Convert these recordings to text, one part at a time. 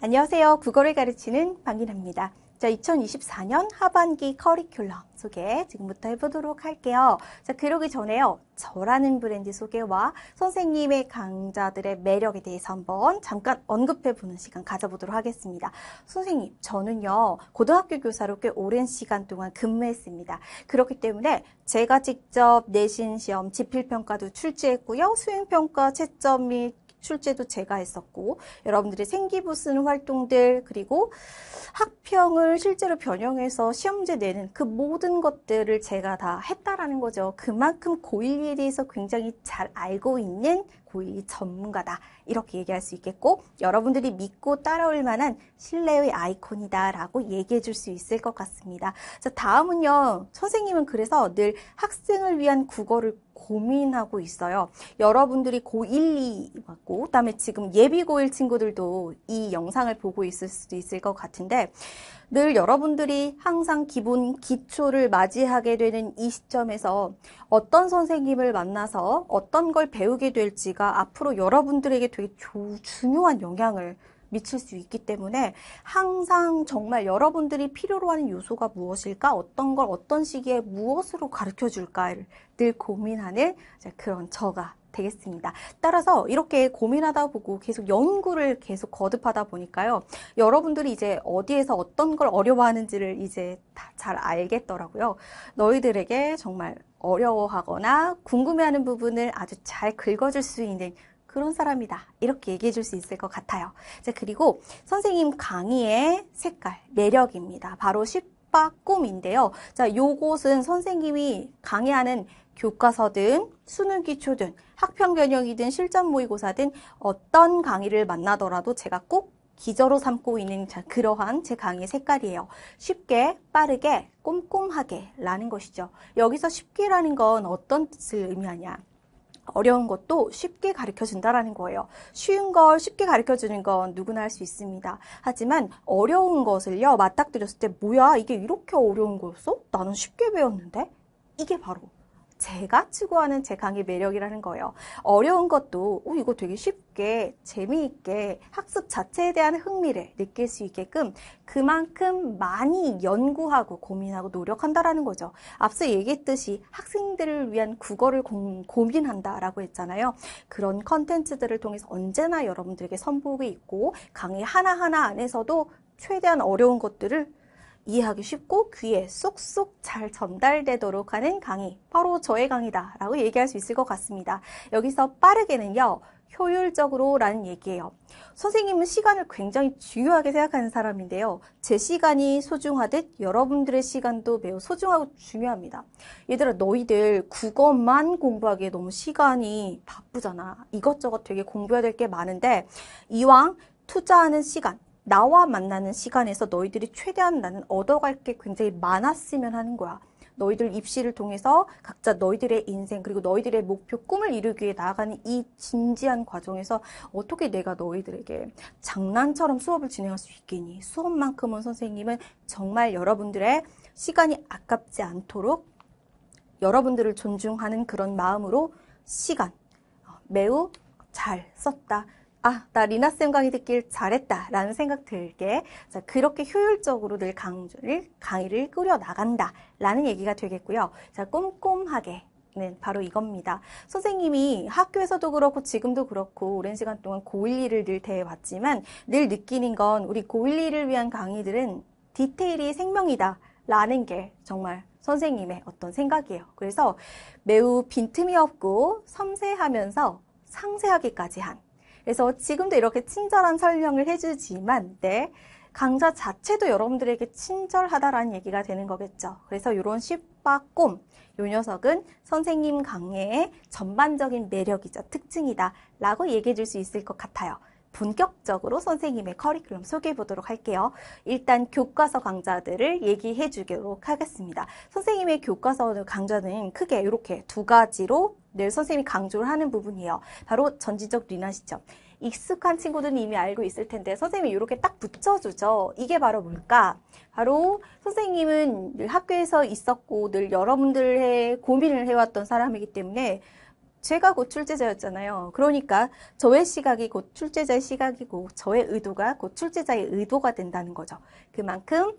안녕하세요. 국어를 가르치는 방인합니다. 자, 2024년 하반기 커리큘럼 소개 지금부터 해보도록 할게요. 자, 그러기 전에요. 저라는 브랜드 소개와 선생님의 강좌들의 매력에 대해서 한번 잠깐 언급해보는 시간 가져보도록 하겠습니다. 선생님, 저는요, 고등학교 교사로 꽤 오랜 시간 동안 근무했습니다. 그렇기 때문에 제가 직접 내신 시험, 지필평가도 출제했고요. 수행평가 채점및 출제도 제가 했었고 여러분들이 생기부 쓰는 활동들 그리고 학평을 실제로 변형해서 시험제 내는 그 모든 것들을 제가 다 했다라는 거죠. 그만큼 고1에 대해서 굉장히 잘 알고 있는 고1 전문가다 이렇게 얘기할 수 있겠고 여러분들이 믿고 따라올 만한 신뢰의 아이콘이다라고 얘기해 줄 수 있을 것 같습니다. 자 다음은요 선생님은 그래서 늘 학생을 위한 국어를 고민하고 있어요. 여러분들이 고1, 2 맞고 그다음에 지금 예비 고1 친구들도 이 영상을 보고 있을 수도 있을 것 같은데 늘 여러분들이 항상 기본 기초를 맞이하게 되는 이 시점에서 어떤 선생님을 만나서 어떤 걸 배우게 될지가 앞으로 여러분들에게 되게 조, 중요한 영향을 미칠 수 있기 때문에 항상 정말 여러분들이 필요로 하는 요소가 무엇일까? 어떤 걸 어떤 시기에 무엇으로 가르쳐 줄까를 늘 고민하는 그런 저가 되겠습니다. 따라서 이렇게 고민하다 보고 계속 연구를 계속 거듭하다 보니까요. 여러분들이 이제 어디에서 어떤 걸 어려워하는지를 이제 다 잘 알겠더라고요. 너희들에게 정말 어려워하거나 궁금해하는 부분을 아주 잘 긁어줄 수 있는 그런 사람이다. 이렇게 얘기해 줄 수 있을 것 같아요. 자, 그리고 선생님 강의의 색깔, 매력입니다. 바로 십박 꿈인데요. 자, 요것은 선생님이 강의하는 교과서든 수능 기초든 학평 변형이든 실전 모의고사든 어떤 강의를 만나더라도 제가 꼭 기저로 삼고 있는 자, 그러한 제 강의의 색깔이에요. 쉽게, 빠르게, 꼼꼼하게 라는 것이죠. 여기서 쉽게라는 건 어떤 뜻을 의미하냐. 어려운 것도 쉽게 가르쳐 준다라는 거예요. 쉬운 걸 쉽게 가르쳐 주는 건 누구나 할 수 있습니다. 하지만 어려운 것을요, 맞닥뜨렸을 때, 뭐야, 이게 이렇게 어려운 거였어? 나는 쉽게 배웠는데? 이게 바로 제가 추구하는 제 강의 매력이라는 거예요. 어려운 것도 어, 이거 되게 쉽게 재미있게 학습 자체에 대한 흥미를 느낄 수 있게끔 그만큼 많이 연구하고 고민하고 노력한다라는 거죠. 앞서 얘기했듯이 학생들을 위한 국어를 공, 고민한다라고 했잖아요. 그런 컨텐츠들을 통해서 언제나 여러분들에게 선보이고 있고 강의 하나하나 안에서도 최대한 어려운 것들을 이해하기 쉽고 귀에 쏙쏙 잘 전달되도록 하는 강의, 바로 저의 강의다 라고 얘기할 수 있을 것 같습니다. 여기서 빠르게는요, 효율적으로 라는 얘기예요. 선생님은 시간을 굉장히 중요하게 생각하는 사람인데요. 제 시간이 소중하듯 여러분들의 시간도 매우 소중하고 중요합니다. 얘들아, 너희들 국어만 공부하기에 너무 시간이 바쁘잖아. 이것저것 되게 공부해야 될 게 많은데, 이왕 투자하는 시간, 나와 만나는 시간에서 너희들이 최대한 나는 얻어갈 게 굉장히 많았으면 하는 거야. 너희들 입시를 통해서 각자 너희들의 인생 그리고 너희들의 목표 꿈을 이루기 위해 나아가는 이 진지한 과정에서 어떻게 내가 너희들에게 장난처럼 수업을 진행할 수 있겠니 수업만큼은 선생님은 정말 여러분들의 시간이 아깝지 않도록 여러분들을 존중하는 그런 마음으로 시간 어, 매우 잘 썼다 아, 나 리나쌤 강의 듣길 잘했다. 라는 생각 들게. 자, 그렇게 효율적으로 늘 강의를, 강의를 끌어나간다. 라는 얘기가 되겠고요. 자, 꼼꼼하게 는 바로 이겁니다. 선생님이 학교에서도 그렇고 지금도 그렇고 오랜 시간 동안 고1, 리를늘 대해왔지만 늘 느끼는 건 우리 고1, 리를 위한 강의들은 디테일이 생명이다 라는 게 정말 선생님의 어떤 생각이에요. 그래서 매우 빈틈이 없고 섬세하면서 상세하기까지 한 그래서 지금도 이렇게 친절한 설명을 해주지만 네, 강좌 자체도 여러분들에게 친절하다라는 얘기가 되는 거겠죠. 그래서 이런 쉽바 꼼, 요 녀석은 선생님 강의의 전반적인 매력이자 특징이다 라고 얘기해 줄 수 있을 것 같아요. 본격적으로 선생님의 커리큘럼 소개해 보도록 할게요. 일단 교과서 강좌들을 얘기해 주도록 하겠습니다. 선생님의 교과서 강좌는 크게 이렇게 두 가지로 늘 선생님이 강조를 하는 부분이에요. 바로 전지적 리나 시점. 익숙한 친구들은 이미 알고 있을 텐데 선생님이 이렇게 딱 붙여주죠. 이게 바로 뭘까? 바로 선생님은 늘 학교에서 있었고 늘 여러분들의 고민을 해왔던 사람이기 때문에 제가 곧 출제자였잖아요. 그러니까 저의 시각이 곧 출제자의 시각이고 저의 의도가 곧 출제자의 의도가 된다는 거죠. 그만큼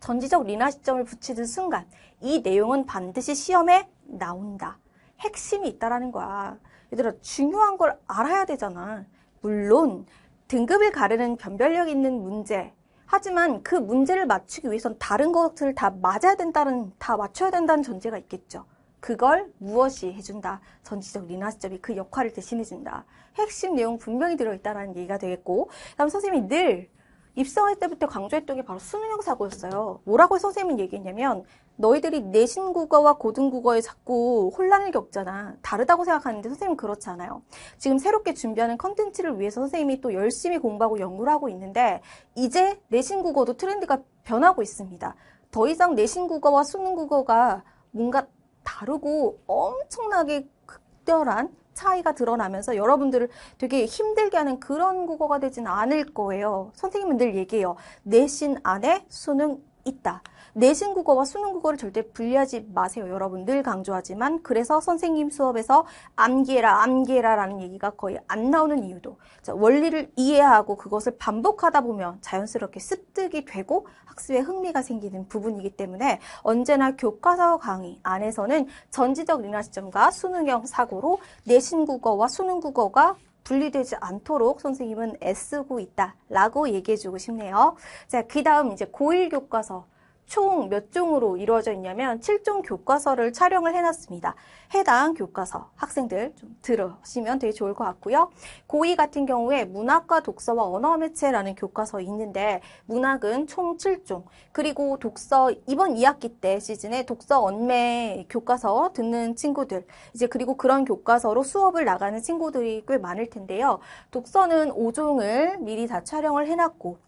전지적 리나 시점을 붙이는 순간 이 내용은 반드시 시험에 나온다. 핵심이 있다라는 거야. 얘들아, 중요한 걸 알아야 되잖아. 물론 등급을 가르는 변별력 있는 문제. 하지만 그 문제를 맞추기 위해선 다른 것들을 다 맞아야 된다는, 다 맞춰야 된다는 전제가 있겠죠. 그걸 무엇이 해준다. 전지적 리나 시점이 그 역할을 대신해준다. 핵심 내용 분명히 들어있다라는 얘기가 되겠고, 다음 선생님이 늘 입성할 때부터 강조했던 게 바로 수능형 사고였어요. 뭐라고 선생님은 얘기했냐면 너희들이 내신 국어와 고등 국어에 자꾸 혼란을 겪잖아. 다르다고 생각하는데 선생님 은 그렇지 않아요. 지금 새롭게 준비하는 컨텐츠를 위해서 선생님이 또 열심히 공부하고 연구를 하고 있는데 이제 내신 국어도 트렌드가 변하고 있습니다. 더 이상 내신 국어와 수능 국어가 뭔가 다르고 엄청나게 특별한 차이가 드러나면서 여러분들을 되게 힘들게 하는 그런 국어가 되진 않을 거예요. 선생님은 늘 얘기해요. 내신 안에 수능 있다. 내신 국어와 수능 국어를 절대 분리하지 마세요. 여러분들 강조하지만 그래서 선생님 수업에서 암기해라 암기해라라는 얘기가 거의 안 나오는 이유도 자, 원리를 이해하고 그것을 반복하다 보면 자연스럽게 습득이 되고 학습에 흥미가 생기는 부분이기 때문에 언제나 교과서 강의 안에서는 전지적 리나시점과 수능형 사고로 내신 국어와 수능 국어가 분리되지 않도록 선생님은 애쓰고 있다라고 얘기해주고 싶네요. 자, 그 다음 이제 고1 교과서. 총몇 종으로 이루어져 있냐면 7종 교과서를 촬영을 해놨습니다. 해당 교과서 학생들 좀 들으시면 되게 좋을 것 같고요. 고2 같은 경우에 문학과 독서와 언어 매체라는 교과서 있는데 문학은 총 7종 그리고 독서 이번 2학기 때 시즌에 독서 언매 교과서 듣는 친구들 이제 그리고 그런 교과서로 수업을 나가는 친구들이 꽤 많을 텐데요. 독서는 5종을 미리 다 촬영을 해놨고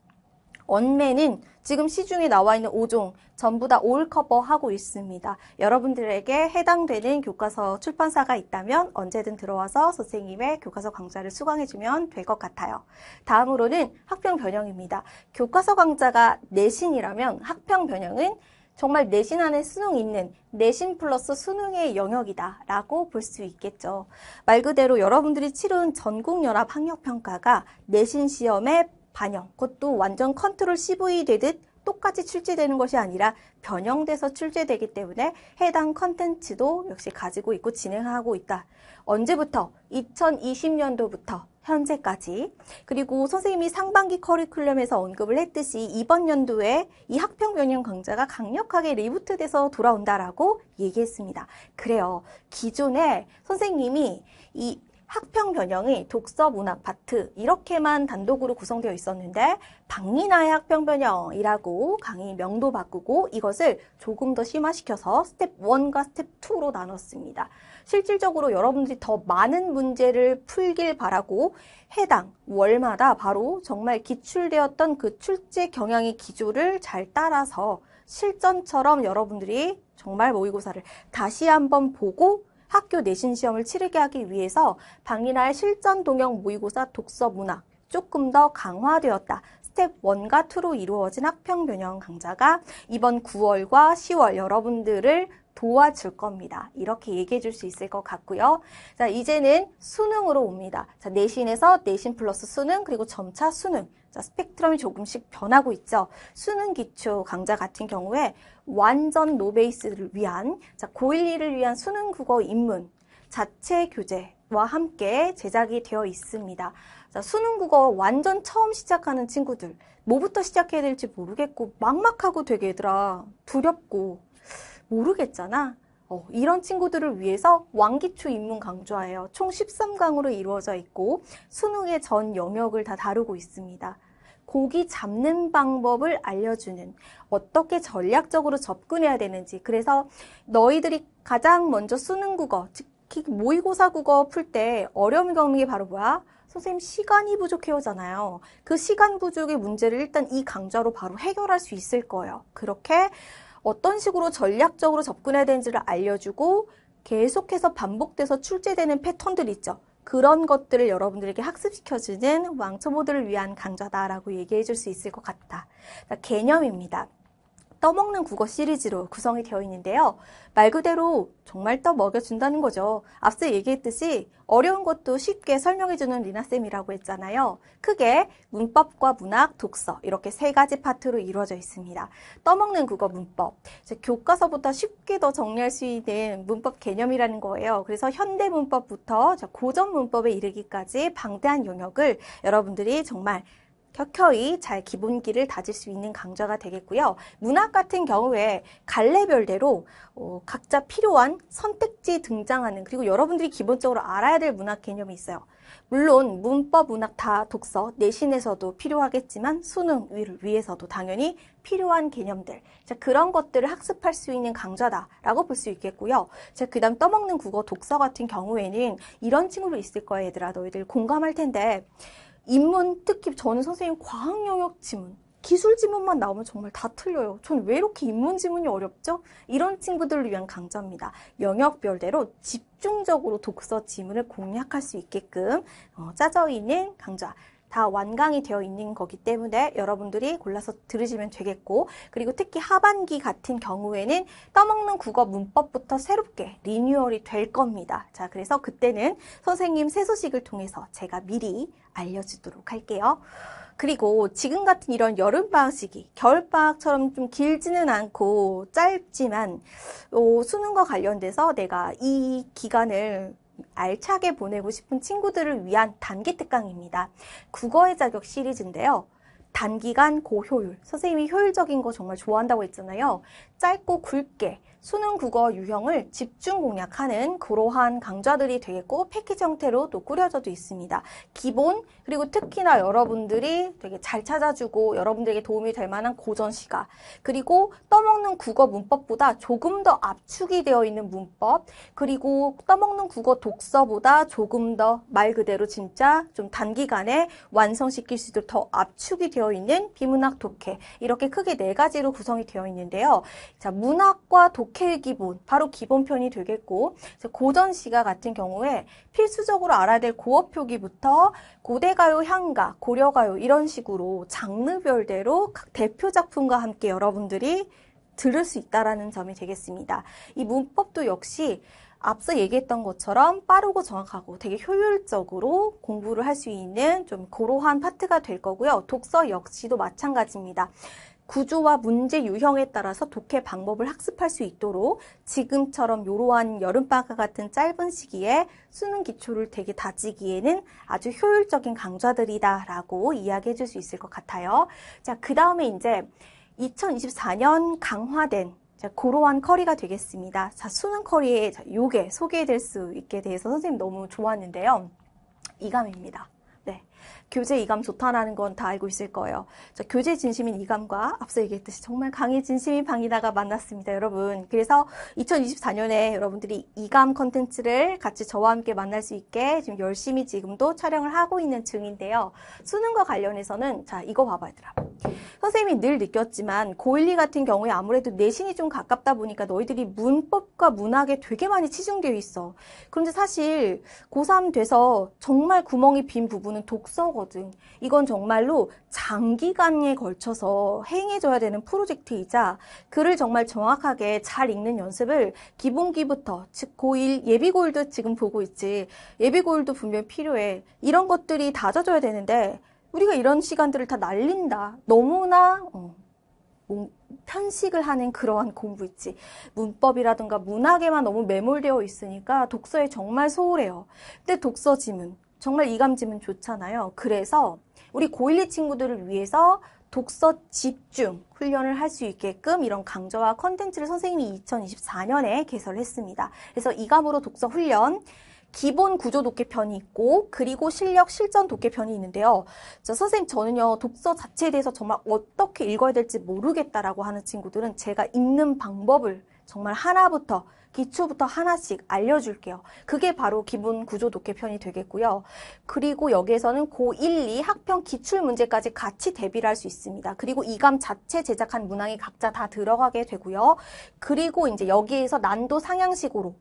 원매는 지금 시중에 나와 있는 5종 전부 다 올커버하고 있습니다. 여러분들에게 해당되는 교과서 출판사가 있다면 언제든 들어와서 선생님의 교과서 강좌를 수강해주면 될 것 같아요. 다음으로는 학평 변형입니다. 교과서 강좌가 내신이라면 학평 변형은 정말 내신 안에 수능 있는 내신 플러스 수능의 영역이다 라고 볼 수 있겠죠. 말 그대로 여러분들이 치른 전국연합학력평가가 내신 시험에 반영, 그것도 완전 컨트롤 CV 되듯 똑같이 출제되는 것이 아니라 변형돼서 출제되기 때문에 해당 컨텐츠도 역시 가지고 있고 진행하고 있다. 언제부터? 2020년도부터 현재까지. 그리고 선생님이 상반기 커리큘럼에서 언급을 했듯이 이번 연도에 이 학평 변형 강좌가 강력하게 리부트돼서 돌아온다라고 얘기했습니다. 그래요. 기존에 선생님이 이 학평 변형이 독서 문학 파트 이렇게만 단독으로 구성되어 있었는데 박리나의 학평 변형이라고 강의 명도 바꾸고 이것을 조금 더 심화시켜서 스텝 1과 스텝 2로 나눴습니다. 실질적으로 여러분들이 더 많은 문제를 풀길 바라고 해당 월마다 바로 정말 기출되었던 그 출제 경향의 기조를 잘 따라서 실전처럼 여러분들이 정말 모의고사를 다시 한번 보고 학교 내신 시험을 치르게 하기 위해서 방일할 실전 동영 모의고사 독서 문학 조금 더 강화되었다. 스텝 1과 2로 이루어진 학평 변형 강좌가 이번 9월과 10월 여러분들을 도와줄 겁니다. 이렇게 얘기해 줄 수 있을 것 같고요. 자, 이제는 수능으로 옵니다. 자, 내신에서 내신 플러스 수능, 그리고 점차 수능. 자, 스펙트럼이 조금씩 변하고 있죠. 수능 기초 강좌 같은 경우에 완전 노베이스를 위한 자, 고1, 2를 위한 수능 국어 입문 자체 교재와 함께 제작이 되어 있습니다. 자, 수능 국어 완전 처음 시작하는 친구들 뭐부터 시작해야 될지 모르겠고 막막하고 되게 얘들아 두렵고 모르겠잖아. 어, 이런 친구들을 위해서 왕기초 입문 강좌예요. 총 13강으로 이루어져 있고 수능의 전 영역을 다 다루고 있습니다. 고기 잡는 방법을 알려주는 어떻게 전략적으로 접근해야 되는지 그래서 너희들이 가장 먼저 수능 국어 특히 모의고사 국어 풀 때 어려움이 겪는 게 바로 뭐야? 선생님 시간이 부족해오잖아요그 시간 부족의 문제를 일단 이 강좌로 바로 해결할 수 있을 거예요. 그렇게 어떤 식으로 전략적으로 접근해야 되는지를 알려주고 계속해서 반복돼서 출제되는 패턴들 있죠. 그런 것들을 여러분들에게 학습시켜주는 왕초보들을 위한 강좌다라고 얘기해 줄 수 있을 것 같다. 그러니까 개념입니다. 떠먹는 국어 시리즈로 구성이 되어 있는데요. 말 그대로 정말 떠먹여준다는 거죠. 앞서 얘기했듯이 어려운 것도 쉽게 설명해주는 리나쌤이라고 했잖아요. 크게 문법과 문학, 독서 이렇게 세 가지 파트로 이루어져 있습니다. 떠먹는 국어 문법. 교과서보다 쉽게 더 정리할 수 있는 문법 개념이라는 거예요. 그래서 현대 문법부터 고전 문법에 이르기까지 방대한 영역을 여러분들이 정말 켜켜이 잘 기본기를 다질 수 있는 강좌가 되겠고요. 문학 같은 경우에 갈래별대로 어, 각자 필요한 선택지 등장하는 그리고 여러분들이 기본적으로 알아야 될 문학 개념이 있어요. 물론 문법, 문학 다 독서, 내신에서도 필요하겠지만 수능 위에서도 당연히 필요한 개념들 자, 그런 것들을 학습할 수 있는 강좌다라고 볼 수 있겠고요. 자, 그 다음 떠먹는 국어 독서 같은 경우에는 이런 친구도 있을 거예요. 얘들아 너희들 공감할 텐데 입문 특히 저는 선생님 과학 영역 지문 기술 지문만 나오면 정말 다 틀려요. 전 왜 이렇게 입문 지문이 어렵죠? 이런 친구들을 위한 강좌입니다. 영역별대로 집중적으로 독서 지문을 공략할 수 있게끔 어, 짜져 있는 강좌. 다 완강이 되어 있는 거기 때문에 여러분들이 골라서 들으시면 되겠고 그리고 특히 하반기 같은 경우에는 떠먹는 국어 문법부터 새롭게 리뉴얼이 될 겁니다. 자, 그래서 그때는 선생님 새 소식을 통해서 제가 미리 알려주도록 할게요. 그리고 지금 같은 이런 여름방학 시기, 겨울방학처럼 좀 길지는 않고 짧지만 어, 수능과 관련돼서 내가 이 기간을 알차게 보내고 싶은 친구들을 위한 단기 특강입니다. 국어의 자격 시리즈인데요. 단기간 고효율. 선생님이 효율적인 거 정말 좋아한다고 했잖아요. 짧고 굵게 수능 국어 유형을 집중 공략하는 그러한 강좌들이 되겠고 패키지 형태로 또 꾸려져도 있습니다. 기본 그리고 특히나 여러분들이 되게 잘 찾아주고 여러분들에게 도움이 될 만한 고전 시가 그리고 떠먹는 국어 문법보다 조금 더 압축이 되어 있는 문법 그리고 떠먹는 국어 독서보다 조금 더 말 그대로 진짜 좀 단기간에 완성시킬 수 있도록 더 압축이 되어 있는 비문학 독해 이렇게 크게 네 가지로 구성이 되어 있는데요. 자 문학과 독 독해 기본, 바로 기본편이 되겠고 고전 시가 같은 경우에 필수적으로 알아야 될 고어표기부터 고대가요, 향가, 고려가요 이런 식으로 장르별대로 각 대표 작품과 함께 여러분들이 들을 수있다는 점이 되겠습니다. 이 문법도 역시 앞서 얘기했던 것처럼 빠르고 정확하고 되게 효율적으로 공부를 할 수 있는 좀고로한 파트가 될 거고요. 독서 역시도 마찬가지입니다. 구조와 문제 유형에 따라서 독해 방법을 학습할 수 있도록 지금처럼 이러한 여름방학 같은 짧은 시기에 수능 기초를 되게 다지기에는 아주 효율적인 강좌들이다라고 이야기해 줄 수 있을 것 같아요. 자, 그 다음에 이제 2024년 강화된 자, 고러한 커리가 되겠습니다. 자, 수능 커리의 요게 소개될 수 있게 돼서 선생님 너무 좋았는데요. 이감입니다. 네. 교재 이감 좋다라는 건 다 알고 있을 거예요. 자, 교재 진심인 이감과 앞서 얘기했듯이 정말 강의 진심인 방이다가 만났습니다, 여러분. 그래서 2024년에 여러분들이 이감 컨텐츠를 같이 저와 함께 만날 수 있게 지금 열심히 지금도 촬영을 하고 있는 중인데요. 수능과 관련해서는 자, 이거 봐봐 얘들아. 선생님이 늘 느꼈지만 고12 같은 경우에 아무래도 내신이 좀 가깝다 보니까 너희들이 문법과 문학에 되게 많이 치중되어 있어. 그런데 사실 고3 돼서 정말 구멍이 빈 부분은 독서 독서거든. 이건 정말로 장기간에 걸쳐서 행해져야 되는 프로젝트이자 글을 정말 정확하게 잘 읽는 연습을 기본기부터, 즉, 고1, 예비고일도 지금 보고 있지. 예비고일도 분명 필요해. 이런 것들이 다져져야 되는데, 우리가 이런 시간들을 다 날린다. 너무나, 어, 편식을 하는 그러한 공부 있지. 문법이라든가 문학에만 너무 매몰되어 있으니까 독서에 정말 소홀해요. 근데 독서 지문. 정말 이감지면 좋잖아요. 그래서 우리 고1, 2 친구들을 위해서 독서 집중 훈련을 할 수 있게끔 이런 강좌와 컨텐츠를 선생님이 2024년에 개설했습니다. 그래서 이감으로 독서 훈련 기본 구조 독해 편이 있고 그리고 실력 실전 독해 편이 있는데요. 저 선생님 저는요 독서 자체에 대해서 정말 어떻게 읽어야 될지 모르겠다라고 하는 친구들은 제가 읽는 방법을 정말 하나부터 기초부터 하나씩 알려줄게요. 그게 바로 기본 구조 독해편이 되겠고요. 그리고 여기에서는 고1, 2학평 기출문제까지 같이 대비를 할 수 있습니다. 그리고 이감 자체 제작한 문항이 각자 다 들어가게 되고요. 그리고 이제 여기에서 난도 상향식으로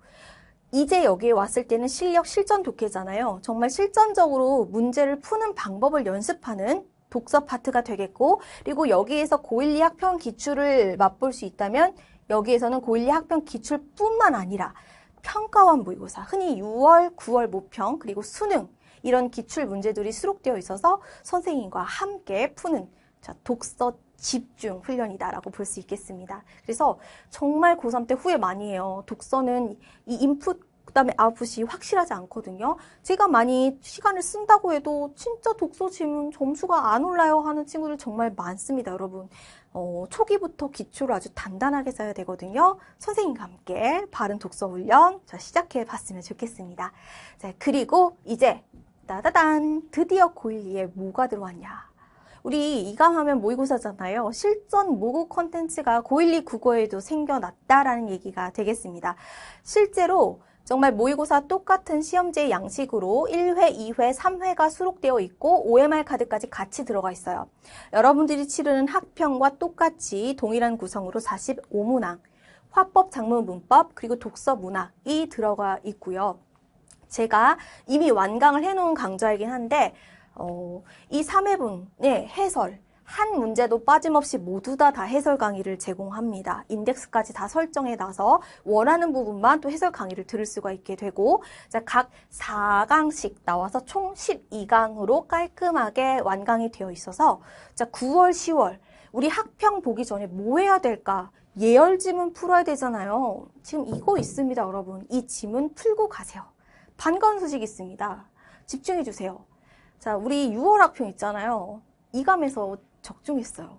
이제 여기에 왔을 때는 실력 실전 독해잖아요. 정말 실전적으로 문제를 푸는 방법을 연습하는 독서 파트가 되겠고 그리고 여기에서 고1, 2학평 기출을 맛볼 수 있다면 여기에서는 고1 2학평 기출뿐만 아니라 평가원 모의고사, 흔히 6월, 9월 모평, 그리고 수능 이런 기출 문제들이 수록되어 있어서 선생님과 함께 푸는 자, 독서 집중 훈련이다라고 볼 수 있겠습니다. 그래서 정말 고3 때 후회 많이 해요. 독서는 이 인풋 그 다음에 아웃풋이 확실하지 않거든요. 제가 많이 시간을 쓴다고 해도 진짜 독서 지문 점수가 안 올라요 하는 친구들 정말 많습니다, 여러분. 어, 초기부터 기초를 아주 단단하게 써야 되거든요. 선생님과 함께 바른 독서 훈련 자, 시작해 봤으면 좋겠습니다. 자, 그리고 이제 따다단 드디어 고1이에 뭐가 들어왔냐. 우리 이강하면 모의고사잖아요. 실전 모국 컨텐츠가 고1, 2 국어에도 생겨났다라는 얘기가 되겠습니다. 실제로 정말 모의고사 똑같은 시험지의 양식으로 1회, 2회, 3회가 수록되어 있고 OMR 카드까지 같이 들어가 있어요. 여러분들이 치르는 학평과 똑같이 동일한 구성으로 45문항, 화법, 작문, 문법, 그리고 독서, 문학이 들어가 있고요. 제가 이미 완강을 해놓은 강좌이긴 한데 어, 이 3회분의 해설, 한 문제도 빠짐없이 모두 다 다 해설 강의를 제공합니다. 인덱스까지 다 설정해 놔서 원하는 부분만 또 해설 강의를 들을 수가 있게 되고 각 4강씩 나와서 총 12강으로 깔끔하게 완강이 되어 있어서 9월, 10월 우리 학평 보기 전에 뭐 해야 될까? 예열 지문 풀어야 되잖아요. 지금 이거 있습니다, 여러분. 이 지문 풀고 가세요. 반가운 소식 있습니다. 집중해 주세요. 자, 우리 6월 학평 있잖아요. 이감에서 적중했어요.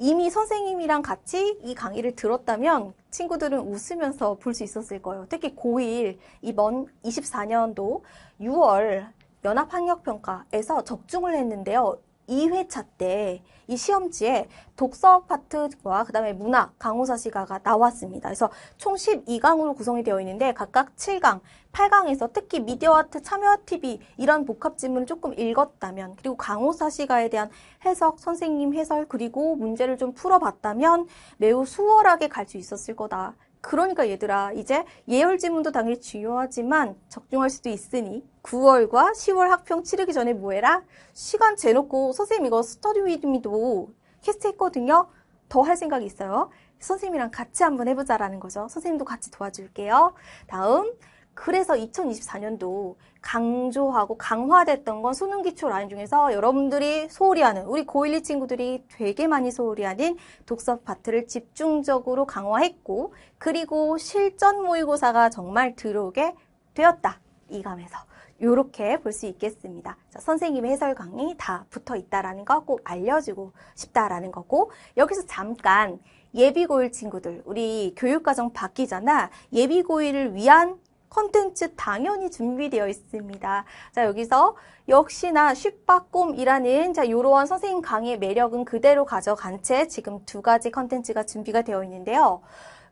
이미 선생님이랑 같이 이 강의를 들었다면 친구들은 웃으면서 볼 수 있었을 거예요. 특히 고1 이번 24년도 6월 연합학력평가에서 적중을 했는데요. 2회차 때 이 시험지에 독서 파트와 그 다음에 문학 강호사 시가가 나왔습니다. 그래서 총 12강으로 구성이 되어 있는데 각각 7강, 8강에서 특히 미디어 아트, 참여 TV 이런 복합 지문을 조금 읽었다면 그리고 강호사 시가에 대한 해석, 선생님 해설 그리고 문제를 좀 풀어봤다면 매우 수월하게 갈 수 있었을 거다. 그러니까 얘들아 이제 예열 지문도 당연히 중요하지만 적중할 수도 있으니 9월과 10월 학평 치르기 전에 뭐해라? 시간 재놓고 선생님 이거 스터디 위드미도 캐스트 했거든요. 더 할 생각이 있어요. 선생님이랑 같이 한번 해보자라는 거죠. 선생님도 같이 도와줄게요. 다음 그래서 2024년도 강조하고 강화됐던 건 수능 기초 라인 중에서 여러분들이 소홀히 하는 우리 고1, 2 친구들이 되게 많이 소홀히 하는 독서 파트를 집중적으로 강화했고 그리고 실전 모의고사가 정말 들어오게 되었다. 이감에서 이렇게 볼 수 있겠습니다. 자, 선생님의 해설 강의 다 붙어 있다라는 거 꼭 알려주고 싶다라는 거고 여기서 잠깐 예비고일 친구들 우리 교육과정 바뀌잖아 예비고일을 위한 컨텐츠 당연히 준비되어 있습니다. 자, 여기서 역시나 쉽바꿈이라는 자, 요러한 선생님 강의 매력은 그대로 가져간 채 지금 두 가지 컨텐츠가 준비가 되어 있는데요.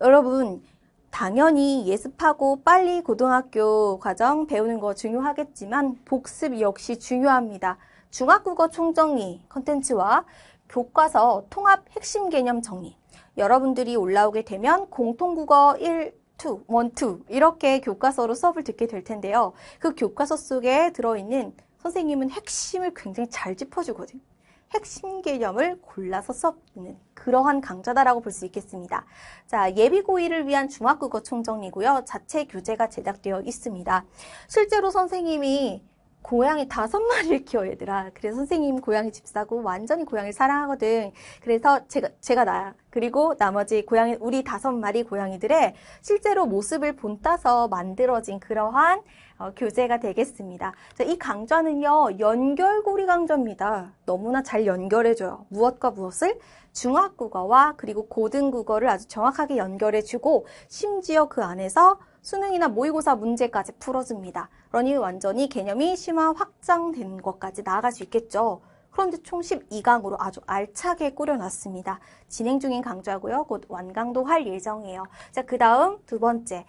여러분, 당연히 예습하고 빨리 고등학교 과정 배우는 거 중요하겠지만 복습 역시 중요합니다. 중학국어 총정리 컨텐츠와 교과서 통합 핵심 개념 정리 여러분들이 올라오게 되면 공통국어 1 투, 원, 투 이렇게 교과서로 수업을 듣게 될 텐데요. 그 교과서 속에 들어있는 선생님은 핵심을 굉장히 잘 짚어주거든요. 핵심 개념을 골라서 수업 있는 그러한 강좌다라고 볼 수 있겠습니다. 자, 예비고의를 위한 중학국어 총정리고요. 자체 교재가 제작되어 있습니다. 실제로 선생님이 고양이 다섯 마리를 키워 얘들아. 그래서 선생님 고양이 집사고 완전히 고양이 사랑하거든. 그래서 제가 제가 나야. 그리고 나머지 고양이 우리 다섯 마리 고양이들의 실제로 모습을 본따서 만들어진 그러한 어, 교재가 되겠습니다. 자, 이 강좌는요 연결고리 강좌입니다. 너무나 잘 연결해줘요. 무엇과 무엇을 중학국어와 그리고 고등국어를 아주 정확하게 연결해주고 심지어 그 안에서 수능이나 모의고사 문제까지 풀어줍니다. 그러니 완전히 개념이 심화 확장된 것까지 나아갈 수 있겠죠. 그런데 총 12강으로 아주 알차게 꾸려놨습니다. 진행 중인 강좌고요. 곧 완강도 할 예정이에요. 자, 그 다음 두 번째.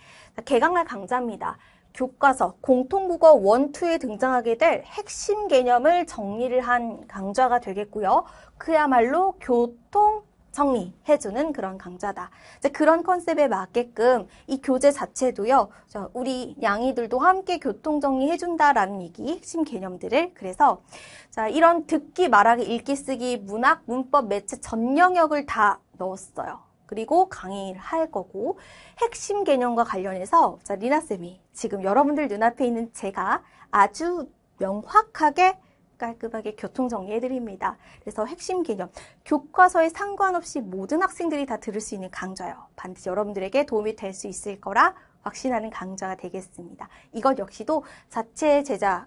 개강날 강좌입니다. 교과서 공통국어 원투에 등장하게 될 핵심 개념을 정리를 한 강좌가 되겠고요. 그야말로 교통 정리해주는 그런 강좌다. 이제 그런 컨셉에 맞게끔 이 교재 자체도요, 우리 양이들도 함께 교통 정리해준다라는 얘기 핵심 개념들을 그래서 자 이런 듣기, 말하기, 읽기, 쓰기, 문학, 문법, 매체 전 영역을 다 넣었어요. 그리고 강의를 할 거고 핵심 개념과 관련해서 자 리나 쌤이 지금 여러분들 눈앞에 있는 제가 아주 명확하게 깔끔하게 교통 정리해드립니다. 그래서 핵심 개념, 교과서에 상관없이 모든 학생들이 다 들을 수 있는 강좌요. 반드시 여러분들에게 도움이 될 수 있을 거라 확신하는 강좌가 되겠습니다. 이것 역시도 자체 제작,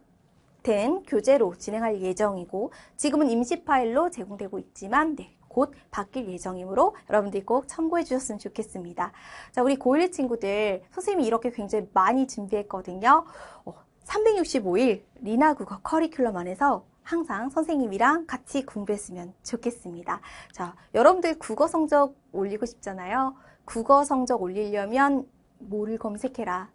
된 교재로 진행할 예정이고 지금은 임시 파일로 제공되고 있지만 네, 곧 바뀔 예정이므로 여러분들이 꼭 참고해 주셨으면 좋겠습니다. 자, 우리 고1 친구들 선생님이 이렇게 굉장히 많이 준비했거든요. 어, 365일 리나 국어 커리큘럼 안에서 항상 선생님이랑 같이 공부했으면 좋겠습니다. 자, 여러분들 국어 성적 올리고 싶잖아요. 국어 성적 올리려면 뭐를 검색해라.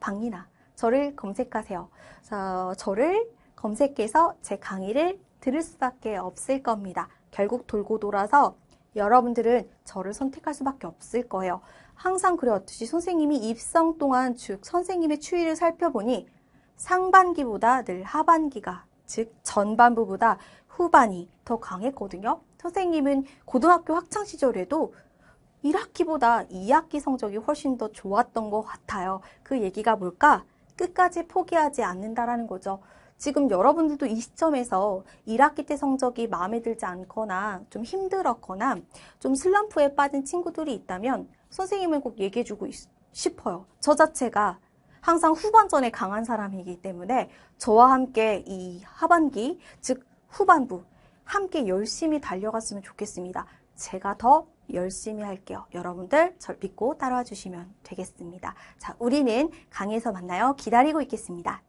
샵방이나 저를 검색하세요. 자, 저를 검색해서 제 강의를 들을 수밖에 없을 겁니다. 결국 돌고 돌아서 여러분들은 저를 선택할 수밖에 없을 거예요. 항상 그래왔듯이 선생님이 입성 동안 즉 선생님의 추이를 살펴보니 상반기보다 늘 하반기가 즉 전반부보다 후반이 더 강했거든요. 선생님은 고등학교 학창 시절에도 1학기보다 2학기 성적이 훨씬 더 좋았던 것 같아요. 그 얘기가 뭘까? 끝까지 포기하지 않는다라는 거죠. 지금 여러분들도 이 시점에서 1학기 때 성적이 마음에 들지 않거나 좀 힘들었거나 좀 슬럼프에 빠진 친구들이 있다면 선생님은 꼭 얘기해주고 싶어요. 저 자체가 항상 후반전에 강한 사람이기 때문에 저와 함께 이 하반기, 즉 후반부, 함께 열심히 달려갔으면 좋겠습니다. 제가 더 열심히 할게요. 여러분들 절 믿고 따라와 주시면 되겠습니다. 자, 우리는 강에서 만나요. 기다리고 있겠습니다.